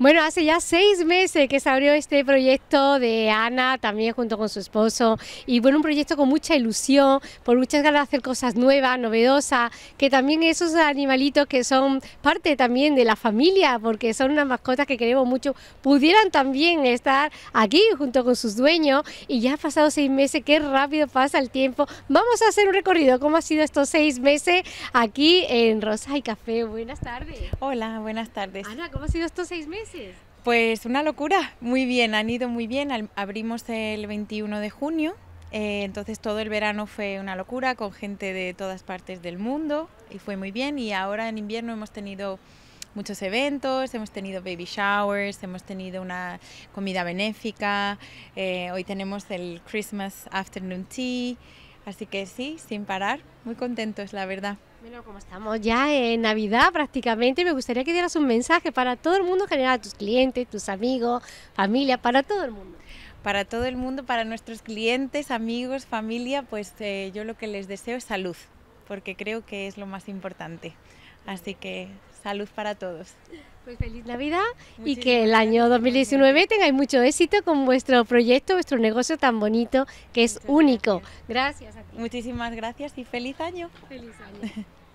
Bueno, hace ya seis meses que se abrió este proyecto de Ana, también junto con su esposo, y bueno, un proyecto con mucha ilusión, por muchas ganas de hacer cosas nuevas, novedosas, que también esos animalitos que son parte también de la familia, porque son unas mascotas que queremos mucho, pudieran también estar aquí junto con sus dueños, y ya han pasado seis meses, qué rápido pasa el tiempo. Vamos a hacer un recorrido, cómo ha sido estos seis meses aquí en Rosa y Café. Buenas tardes. Hola, buenas tardes. Ana, ¿cómo ha sido estos seis meses? Pues una locura, muy bien, han ido muy bien. Abrimos el 21 de junio, eh, entonces todo el verano fue una locura con gente de todas partes del mundo y fue muy bien. Y ahora en invierno hemos tenido muchos eventos, hemos tenido baby showers, hemos tenido una comida benéfica, eh, hoy tenemos el Christmas Afternoon Tea, así que sí, sin parar, muy contentos, la verdad. Bueno, como estamos ya en Navidad prácticamente, me gustaría que dieras un mensaje para todo el mundo en general, tus clientes, tus amigos, familia, para todo el mundo. Para todo el mundo, para nuestros clientes, amigos, familia, pues eh, yo lo que les deseo es salud, porque creo que es lo más importante. Así que salud para todos. Pues feliz Navidad y que el año 2019 tengáis mucho éxito con vuestro proyecto, vuestro negocio tan bonito que es único. Gracias. Muchísimas gracias y feliz año. Feliz año.